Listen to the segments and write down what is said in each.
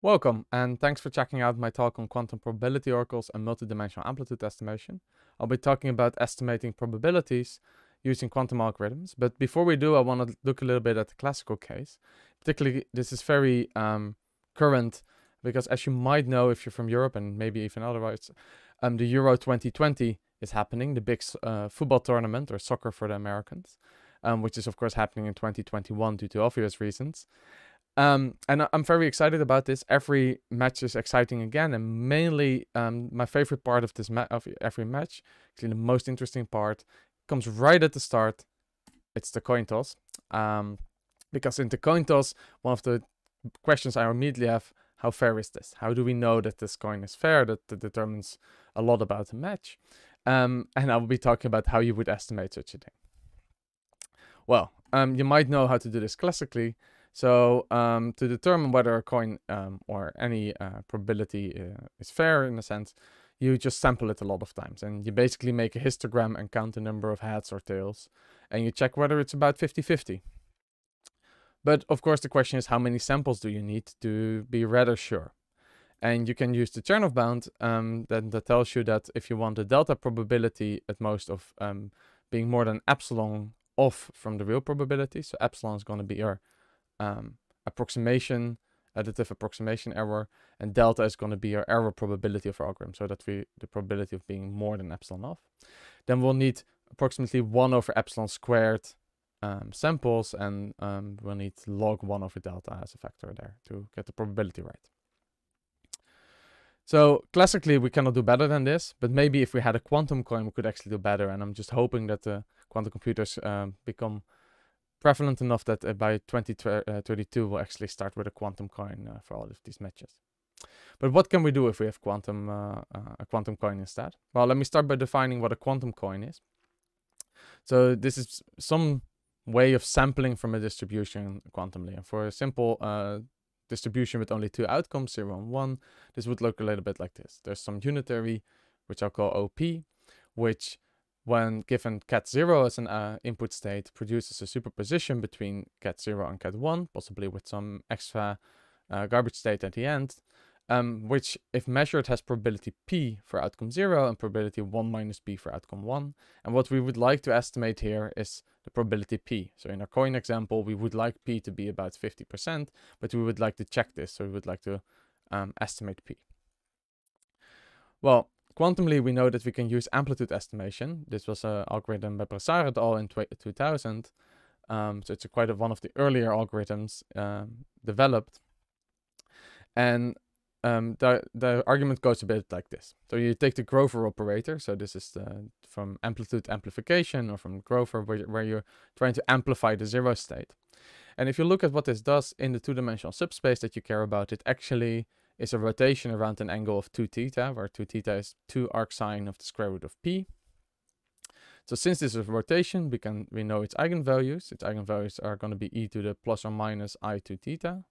Welcome, and thanks for checking out my talk on quantum probability oracles and multidimensional amplitude estimation. I'll be talking about estimating probabilities using quantum algorithms, but before we do, I want to look a little bit at the classical case. Particularly, this is very um, current because as you might know if you're from Europe and maybe even otherwise, um, the Euro 2020 is happening, the big uh, football tournament or soccer for the Americans, um, which is of course happening in 2021 due to obvious reasons. Um, and I'm very excited about this. Every match is exciting again, and mainly um, my favorite part of this of every match, actually the most interesting part, comes right at the start. It's the coin toss, um, because in the coin toss, one of the questions I immediately have: How fair is this? How do we know that this coin is fair? That, that determines a lot about the match. Um, and I will be talking about how you would estimate such a thing. Well, um, you might know how to do this classically. So um, to determine whether a coin um, or any uh, probability uh, is fair in a sense, you just sample it a lot of times and you basically make a histogram and count the number of heads or tails and you check whether it's about 50-50. But of course the question is how many samples do you need to be rather sure? And you can use the Chernoff bound um, that, that, tells you that if you want the delta probability at most of um, being more than epsilon off from the real probability, so epsilon is going to be your um, approximation, additive approximation error, and delta is going to be our error probability of our algorithm, so that we the probability of being more than epsilon off. Then we'll need approximately 1 over epsilon squared um, samples, and um, we'll need log 1 over delta as a factor there to get the probability right. So classically, we cannot do better than this, but maybe if we had a quantum coin, we could actually do better. And I'm just hoping that the quantum computers um, become prevalent enough that uh, by 2032 uh, we'll actually start with a quantum coin uh, for all of these matches. But what can we do if we have quantum uh, a quantum coin instead? Well, let me start by defining what a quantum coin is. So this is some way of sampling from a distribution quantumly. And for a simple distribution with only two outcomes, 0 and 1, this would look a little bit like this. There's some unitary, which I'll call OP, which when given cat0 as an uh, input state, produces a superposition between cat0 and cat1, possibly with some extra uh, garbage state at the end, um, which if measured has probability p for outcome 0 and probability 1 minus p for outcome 1. And what we would like to estimate here is the probability p. So in our coin example, we would like p to be about 50%, but we would like to check this, so we would like to um, estimate p. Well, quantumly, we know that we can use amplitude estimation. This was an uh, algorithm by Brassard et al. in 2000. Um, so it's a quite a, one of the earlier algorithms um, developed. And um, the, the argument goes a bit like this. So you take the Grover operator. So this is the, uh, from amplitude amplification or from Grover where, where you're trying to amplify the zero state. And if you look at what this does in the two-dimensional subspace that you care about, it actually is a rotation around an angle of 2 theta, where 2 theta is 2 arcsine of the square root of p. So since this is a rotation, we can we know its eigenvalues. Its eigenvalues are going to be e to the plus or minus i to theta.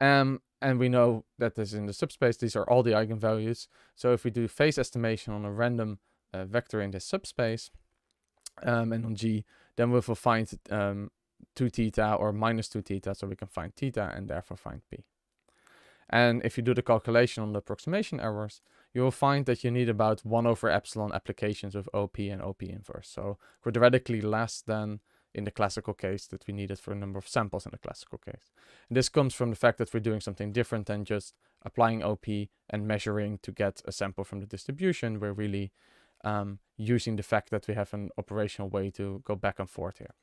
Um, and we know that this is in the subspace. These are all the eigenvalues. So if we do phase estimation on a random uh, vector in this subspace um, and on G, then we will find um, 2 theta or minus 2 theta. So we can find theta and therefore find P. And if you do the calculation on the approximation errors, you will find that you need about 1 over epsilon applications with OP and OP inverse. So quadratically less than in the classical case that we needed for a number of samples in the classical case. And this comes from the fact that we're doing something different than just applying OP and measuring to get a sample from the distribution. We're really um, using the fact that we have an operational way to go back and forth here.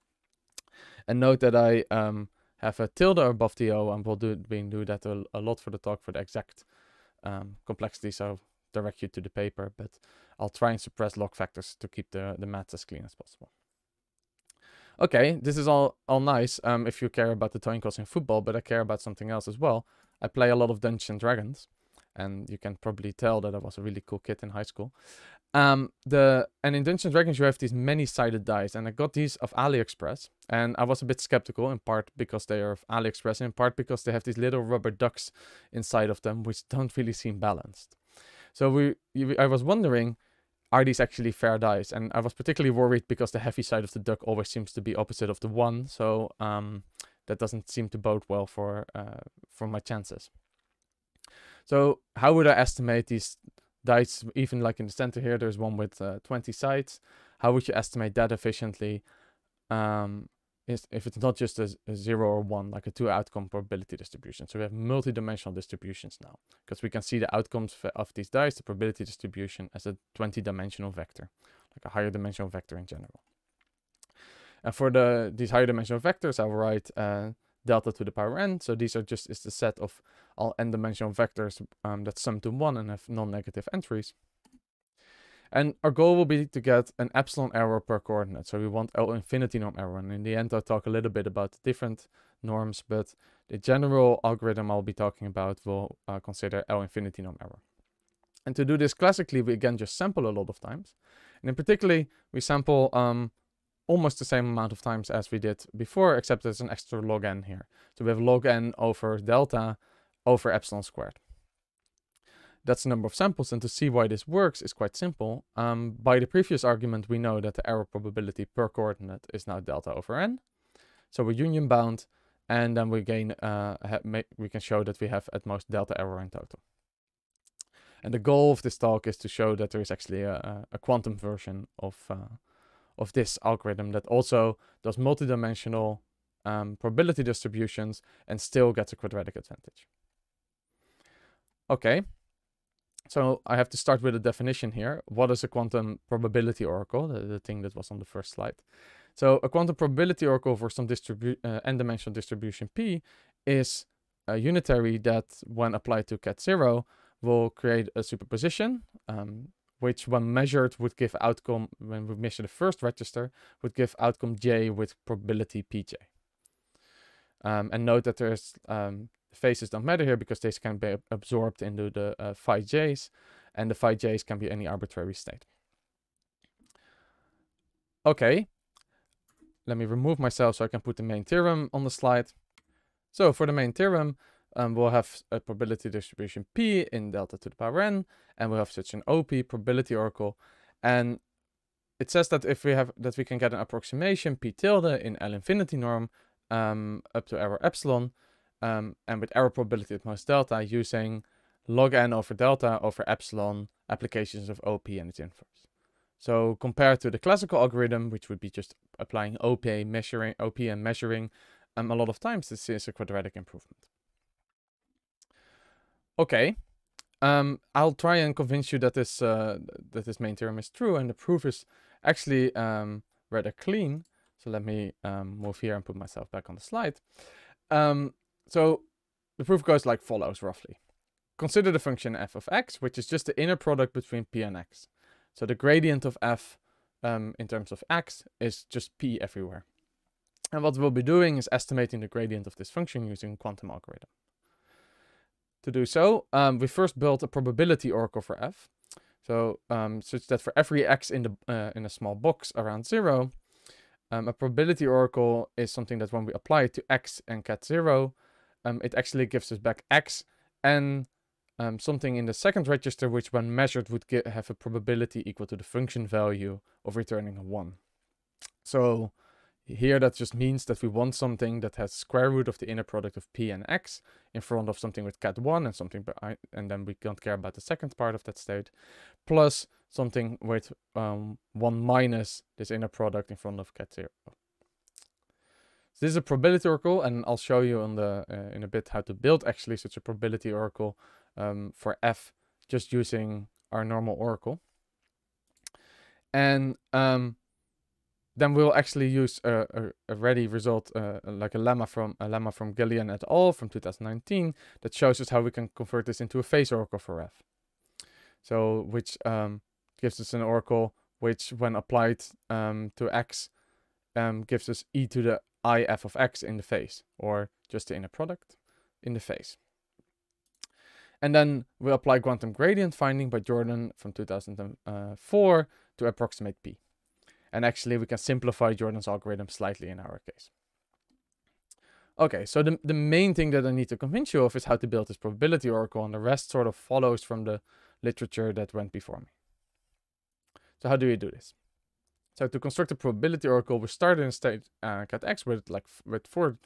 And note that I um, have a tilde above the O, and we'll do, we do that a, a lot for the talk for the exact um, complexity, so direct you to the paper, but I'll try and suppress log factors to keep the, the math as clean as possible. Okay, this is all, all nice um, if you care about the towing Cost in football, but I care about something else as well. I play a lot of Dungeons & Dragons, and you can probably tell that I was a really cool kid in high school. Um, the and in Dungeons and Dragons you have these many-sided dice, and I got these of AliExpress, and I was a bit skeptical in part because they are of AliExpress, in part because they have these little rubber ducks inside of them, which don't really seem balanced. So we, I was wondering, are these actually fair dice? And I was particularly worried because the heavy side of the duck always seems to be opposite of the one, so um, that doesn't seem to bode well for uh, for my chances. So how would I estimate these dice? Even like in the center here, there's one with uh, 20 sides. How would you estimate that efficiently? Um, if it's not just a, a, zero or one, like a two outcome probability distribution. So we have multi-dimensional distributions now because we can see the outcomes of these dice, the probability distribution as a 20 dimensional vector, like a higher dimensional vector in general. And for the these higher dimensional vectors, I'll write uh, delta to the power n. So these are just is the set of all n-dimensional vectors um, that sum to 1 and have non-negative entries. And our goal will be to get an epsilon error per coordinate. So we want L infinity norm error. And in the end, I'll talk a little bit about the different norms, but the general algorithm I'll be talking about will uh, consider L infinity norm error. And to do this classically, we again just sample a lot of times. And in particular, we sample um, almost the same amount of times as we did before, except there's an extra log n here. So we have log n over delta over epsilon squared. That's the number of samples, and to see why this works is quite simple. Um, by the previous argument, we know that the error probability per coordinate is now delta over n. So we're union bound, and then we, gain, uh, make, we can show that we have at most delta error in total. And the goal of this talk is to show that there is actually a, a quantum version of uh, of this algorithm that also does multidimensional um, probability distributions and still gets a quadratic advantage. Okay, so I have to start with a definition here. What is a quantum probability oracle? The, the thing that was on the first slide. So a quantum probability oracle for some uh, n-dimensional distribution P is a unitary that, when applied to cat zero, will create a superposition. Um, which when measured would give outcome, when we measure the first register, would give outcome j with probability pj. Um, and note that there's um, phases don't matter here because these can be absorbed into the uh, phi j's and the phi j's can be any arbitrary state. Okay, let me remove myself so I can put the main theorem on the slide. So for the main theorem, um, we'll have a probability distribution p in delta to the power n, and we'll have such an OP probability oracle. And it says that if we have that we can get an approximation p tilde in L infinity norm um, up to error epsilon, um, and with error probability at most delta using log n over delta over epsilon applications of OP and its inverse. So compared to the classical algorithm, which would be just applying OP, measuring OP and measuring, um, a lot of times this is a quadratic improvement okay, um, I'll try and convince you that this uh, that this main theorem is true and the proof is actually um, rather clean. So let me um, move here and put myself back on the slide. Um, so the proof goes like follows roughly. Consider the function f of x, which is just the inner product between p and x. So the gradient of f um, in terms of x is just p everywhere. And what we'll be doing is estimating the gradient of this function using quantum algorithm. To do so, um, we first built a probability oracle for f. So um, such that for every x in the uh, in a small box around zero, um, a probability oracle is something that when we apply it to x and cat zero, um, it actually gives us back x and um, something in the second register, which when measured would get, have a probability equal to the function value of returning a one. So here that just means that we want something that has square root of the inner product of p and x in front of something with cat1 and something and then we don't care about the second part of that state plus something with um, 1 minus this inner product in front of cat0. So this is a probability oracle and I'll show you on the uh, in a bit how to build actually such a probability oracle um, for f just using our normal oracle. And um, then we'll actually use a, a, a ready result, uh, like a lemma from a lemma from Gillian et al. from 2019 that shows us how we can convert this into a phase oracle for Ref. So which um, gives us an oracle which, when applied um, to x, um, gives us e to the i f of x in the phase, or just the inner product in the phase. And then we apply quantum gradient finding by Jordan from 2004 uh, to approximate p. And actually, we can simplify Jordan's algorithm slightly in our case. Okay, so the, the main thing that I need to convince you of is how to build this probability oracle, and the rest sort of follows from the literature that went before me. So how do we do this? So to construct a probability oracle, we start in state uh, cat x with like with four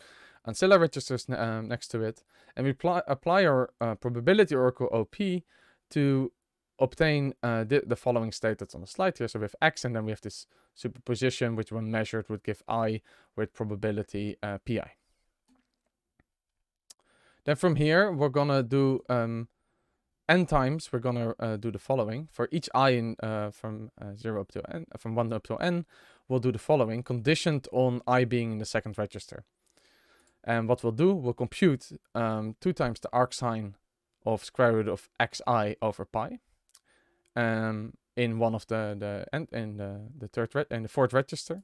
ancilla registers um, next to it, and we apply our uh, probability oracle op to obtain uh, the, the, following state that's on the slide here. So we have x, and then we have this superposition, which when measured would give i with probability uh, pi. Then from here, we're going to do um, n times. We're going to uh, do the following. For each i in uh, from uh, 0 up to n, from 1 up to n, we'll do the following, conditioned on i being in the second register. And what we'll do, we'll compute um, 2 times the arcsine of square root of xi over pi um, in one of the the and in the the third re- in the fourth register.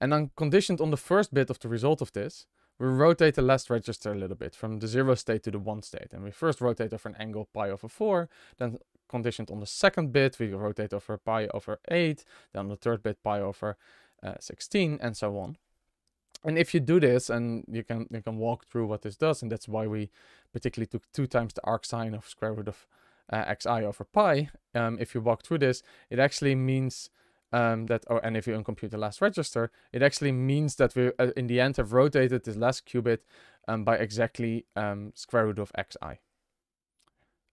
And then conditioned on the first bit of the result of this, we rotate the last register a little bit from the zero state to the one state. And we first rotate over an angle pi over four, then conditioned on the second bit, we rotate over pi over eight, then on the third bit pi over uh, 16 and so on. And if you do this, and you can you can walk through what this does, and that's why we particularly took two times the arc sine of square root of uh, xi over pi, um, if you walk through this, it actually means um, that, oh, and if you uncompute the last register, it actually means that we, uh, in the end, have rotated this last qubit um, by exactly um, square root of xi.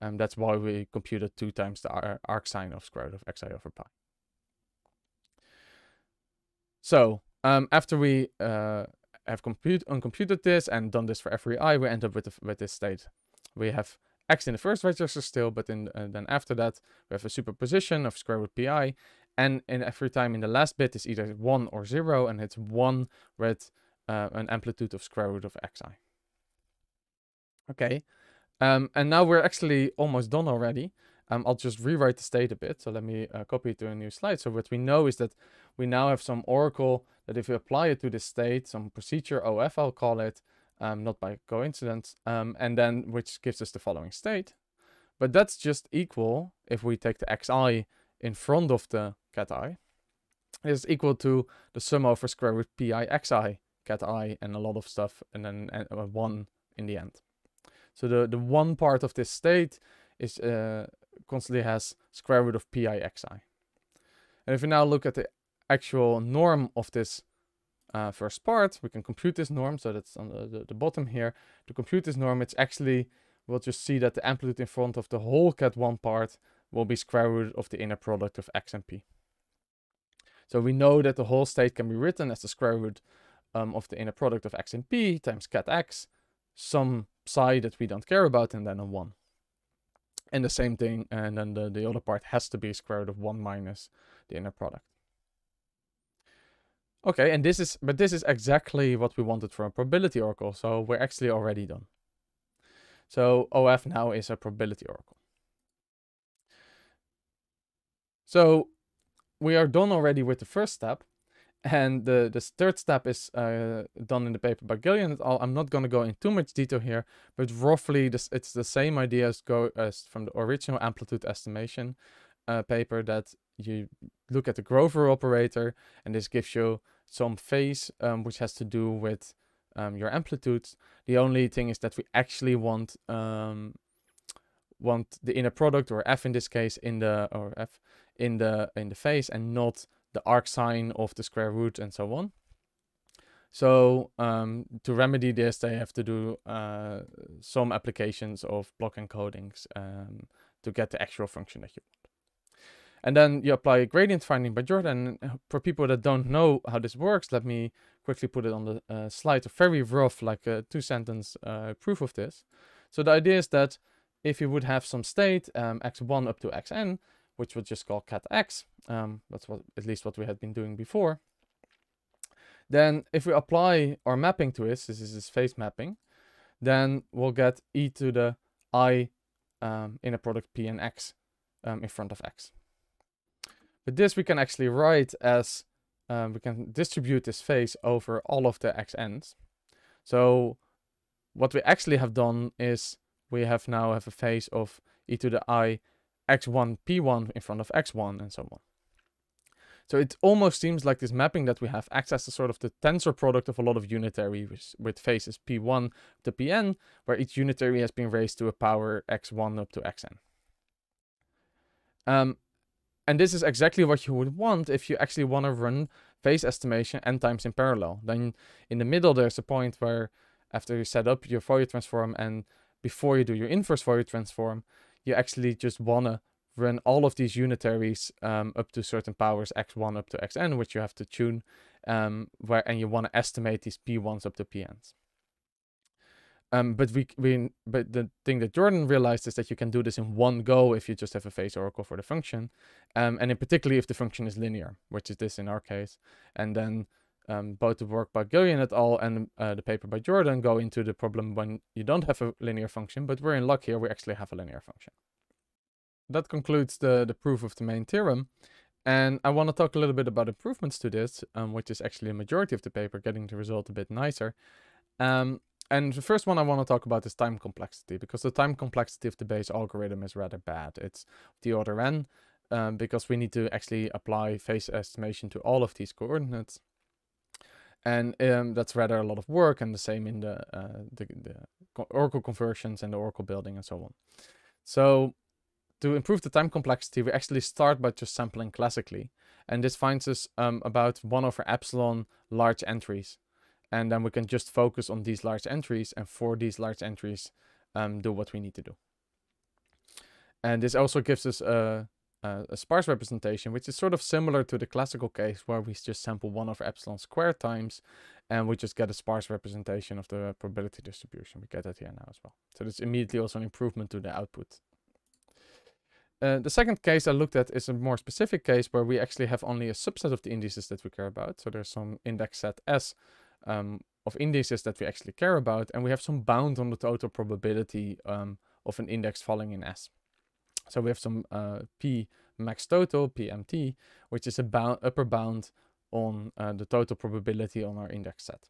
And um, that's why we computed two times the arc sine of square root of xi over pi. So um, after we uh, have compute uncomputed this and done this for every i, we end up with, the, with this state. We have x in the first register still, but in, uh, then after that we have a superposition of square root pi, and in every time in the last bit is either 1 or 0, and it's 1 with uh, an amplitude of square root of xi. Okay, um, and now we're actually almost done already. Um, I'll just rewrite the state a bit. So let me uh, copy it to a new slide. So what we know is that we now have some oracle that if we apply it to the state, some procedure OF I'll call it, um, not by coincidence, um, and then which gives us the following state. But that's just equal, if we take the xi in front of the cat i, is equal to the sum over square root pi xi cat i and a lot of stuff, and then and, uh, 1 in the end. So the, the one part of this state is uh, constantly has square root of pi xi. And if we now look at the actual norm of this uh, first part, we can compute this norm. So that's on the, the, bottom here. To compute this norm, it's actually, we'll just see that the amplitude in front of the whole cat1 part will be square root of the inner product of x and p. So we know that the whole state can be written as the square root um, of the inner product of x and p times cat x, some psi that we don't care about, and then a 1. And the same thing, and then the, the other part has to be square root of 1 minus the inner product. Okay, and this is, but this is exactly what we wanted from a probability oracle. So we're actually already done. So OF now is a probability oracle. So we are done already with the first step. And the, the third step is uh, done in the paper by Gillian et al. I'm not going to go into too much detail here, but roughly this, it's the same idea as, go, as from the original amplitude estimation uh, paper that you look at the Grover operator and this gives you some phase um, which has to do with um, your amplitudes. The only thing is that we actually want um, want the inner product or f in this case in the or f in the in the phase and not the arc sine of the square root and so on. So um, to remedy this, they have to do uh, some applications of block encodings um, to get the actual function that you want. And then you apply gradient finding by Jordan. for people that don't know how this works, let me quickly put it on the uh, slide. A very rough, like a uh, two sentence uh, proof of this. So the idea is that if you would have some state um, x1 up to xn, which we'll just call cat x, um, that's what at least what we had been doing before, then if we apply our mapping to this, this is this phase mapping, then we'll get e to the i um, in a product p and x um, in front of x. But this we can actually write as um, we can distribute this face over all of the x ends. So what we actually have done is we have now have a face of e to the i x1 p1 in front of x1 and so on. So it almost seems like this mapping that we have access to sort of the tensor product of a lot of unitary with faces p1 to pn, where each unitary has been raised to a power x1 up to xn. Um, and this is exactly what you would want if you actually want to run phase estimation n times in parallel. Then in the middle, there's a point where after you set up your Fourier transform and before you do your inverse Fourier transform, you actually just want to run all of these unitaries um, up to certain powers, x1 up to xn, which you have to tune, um, where and you want to estimate these p1s up to pns. Um, but we, we, but the thing that Jordan realized is that you can do this in one go if you just have a phase oracle for the function, um, and in particularly if the function is linear, which is this in our case. And then um, both the work by Gillian et al. and uh, the paper by Jordan go into the problem when you don't have a linear function, but we're in luck here, we actually have a linear function. That concludes the, the proof of the main theorem. And I want to talk a little bit about improvements to this, um, which is actually a majority of the paper, getting the result a bit nicer. Um, and the first one I want to talk about is time complexity, because the time complexity of the Bayes algorithm is rather bad. It's the order n, um, because we need to actually apply phase estimation to all of these coordinates. And um, that's rather a lot of work, and the same in the, uh, the, the Oracle conversions and the Oracle building and so on. So to improve the time complexity, we actually start by just sampling classically. And this finds us um, about 1 over epsilon large entries and then we can just focus on these large entries and for these large entries, um, do what we need to do. And this also gives us a, a, a sparse representation, which is sort of similar to the classical case where we just sample one over epsilon squared times and we just get a sparse representation of the probability distribution. We get that here now as well. So that's immediately also an improvement to the output. Uh, the second case I looked at is a more specific case where we actually have only a subset of the indices that we care about. So there's some index set S um, of indices that we actually care about, and we have some bound on the total probability um, of an index falling in S. So we have some uh, P max total, PMT, which is a bound, upper bound on uh, the total probability on our index set.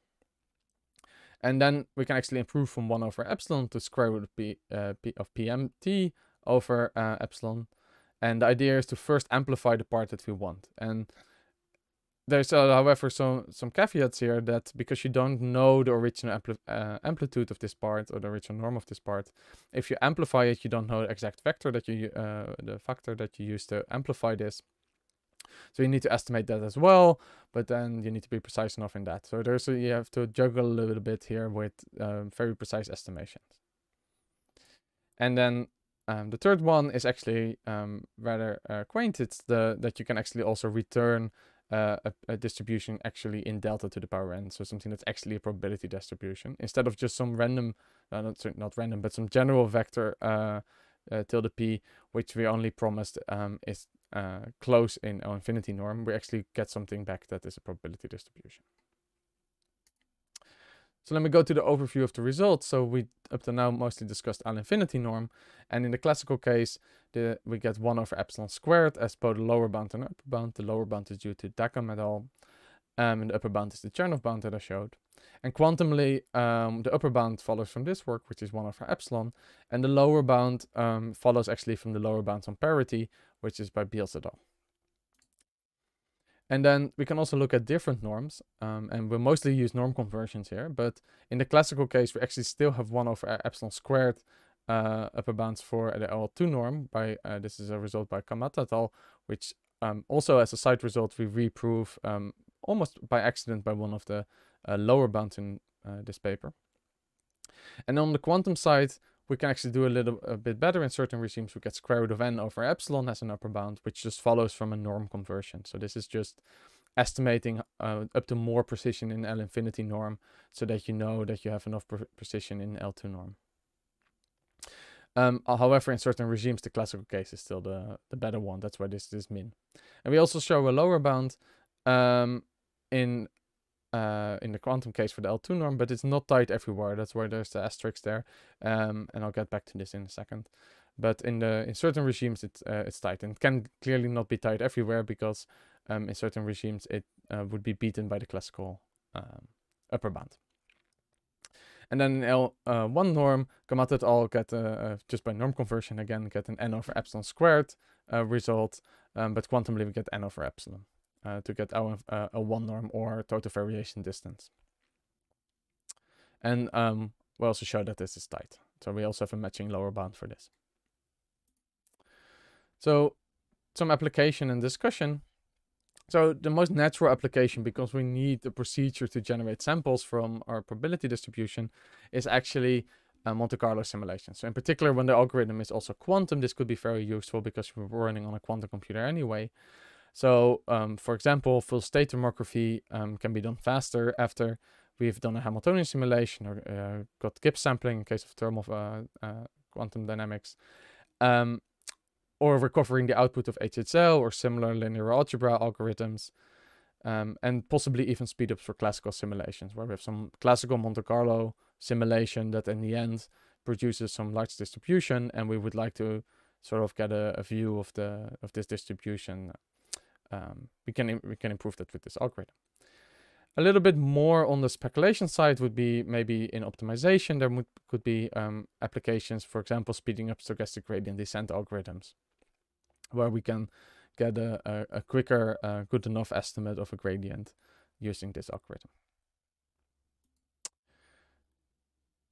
And then we can actually improve from 1 over epsilon to square root of, P, uh, P of PMT over uh, epsilon. And the idea is to first amplify the part that we want. And there's uh, however some some caveats here that because you don't know the original ampli uh, amplitude of this part or the original norm of this part if you amplify it you don't know the exact vector that you uh, the factor that you use to amplify this so you need to estimate that as well but then you need to be precise enough in that so there's a, you have to juggle a little bit here with um, very precise estimations and then um, the third one is actually um, rather uh, quaint it's the that you can actually also return uh, a, a, distribution actually in delta to the power n, so something that's actually a probability distribution, instead of just some random, uh, not, sorry, not random, but some general vector uh, uh tilde p, which we only promised um, is uh, close in our uh, infinity norm, we actually get something back that is a probability distribution. So let me go to the overview of the results. So we up to now mostly discussed an infinity norm. And in the classical case, the, we get 1 over epsilon squared as both the lower bound and upper bound. The lower bound is due to Dakan medal. Um, and the upper bound is the Chernoff bound that I showed. And quantumly, um, the upper bound follows from this work, which is 1 over epsilon. And the lower bound um, follows actually from the lower bound on parity, which is by Beals et al. And then we can also look at different norms, um, and we'll mostly use norm conversions here, but in the classical case, we actually still have 1 over epsilon squared uh, upper bounds for the L2 norm. By uh, This is a result by Kamata et al., which um, also as a side result, we reprove um, almost by accident by one of the uh, lower bounds in uh, this paper. And on the quantum side, we can actually do a little a bit better in certain regimes. We get square root of n over epsilon as an upper bound, which just follows from a norm conversion. So this is just estimating uh, up to more precision in L infinity norm so that you know that you have enough pre precision in L2 norm. Um, uh, however, in certain regimes, the classical case is still the, the better one. That's why this is min. And we also show a lower bound um, in uh, in the quantum case for the L2 norm, but it's not tight everywhere. That's why there's the asterisk there. Um, and I'll get back to this in a second. But in the in certain regimes, it's uh, it's tight and can clearly not be tight everywhere because um, in certain regimes, it uh, would be beaten by the classical um, upper bound. And then L1 uh, norm, Kamat et al. get, uh, uh, just by norm conversion again, get an n over epsilon squared result, um, but quantumly we get n over epsilon. Uh, to get our, uh, a one norm or total variation distance. And um, we also show that this is tight. So we also have a matching lower bound for this. So some application and discussion. So the most natural application, because we need a procedure to generate samples from our probability distribution, is actually a Monte Carlo simulation. So in particular, when the algorithm is also quantum, this could be very useful because we're running on a quantum computer anyway. So um, for example, full state tomography um, can be done faster after we've done a Hamiltonian simulation or uh, got Gibbs sampling in case of thermal uh, uh, quantum dynamics, um, or recovering the output of HHL or similar linear algebra algorithms, um, and possibly even speedups for classical simulations, where we have some classical Monte Carlo simulation that in the end produces some large distribution, and we would like to sort of get a, a view of the of this distribution um, we can we can improve that with this algorithm. A little bit more on the speculation side would be maybe in optimization there would, could be um, applications, for example, speeding up stochastic gradient descent algorithms, where we can get a, a, a quicker, uh, good enough estimate of a gradient using this algorithm.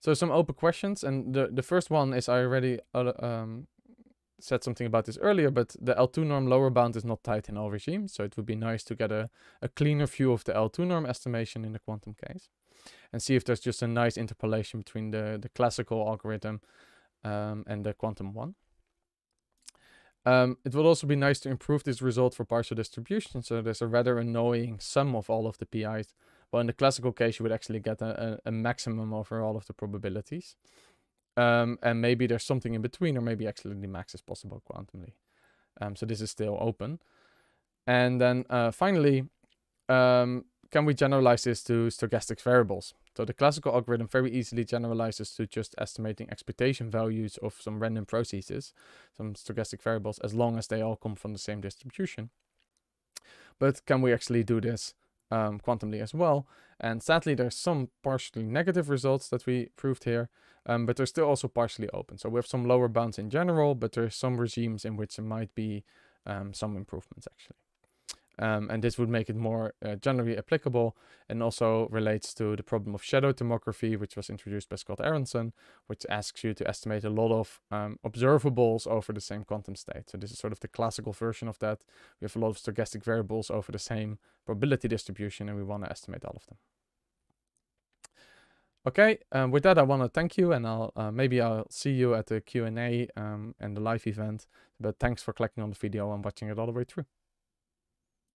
So some open questions, and the, the first one is I already uh, um, said something about this earlier, but the L2 norm lower bound is not tight in all regimes. So it would be nice to get a, a cleaner view of the L2 norm estimation in the quantum case and see if there's just a nice interpolation between the, the classical algorithm um, and the quantum one. Um, it would also be nice to improve this result for partial distribution. So there's a rather annoying sum of all of the PIs. Well, in the classical case, you would actually get a, a, a maximum over all of the probabilities. Um, and maybe there's something in between, or maybe actually the max is possible quantumly. Um, so this is still open. And then uh, finally, um, can we generalize this to stochastic variables? So the classical algorithm very easily generalizes to just estimating expectation values of some random processes, some stochastic variables, as long as they all come from the same distribution. But can we actually do this um, quantumly as well? And sadly, there's some partially negative results that we proved here, um, but they're still also partially open. So we have some lower bounds in general, but there's some regimes in which there might be um, some improvements actually. Um, and this would make it more uh, generally applicable and also relates to the problem of shadow tomography, which was introduced by Scott Aronson, which asks you to estimate a lot of um, observables over the same quantum state. So this is sort of the classical version of that. We have a lot of stochastic variables over the same probability distribution and we want to estimate all of them. Okay, um, with that I want to thank you and I'll uh, maybe I'll see you at the Q&A um, and the live event. But thanks for clicking on the video and watching it all the way through.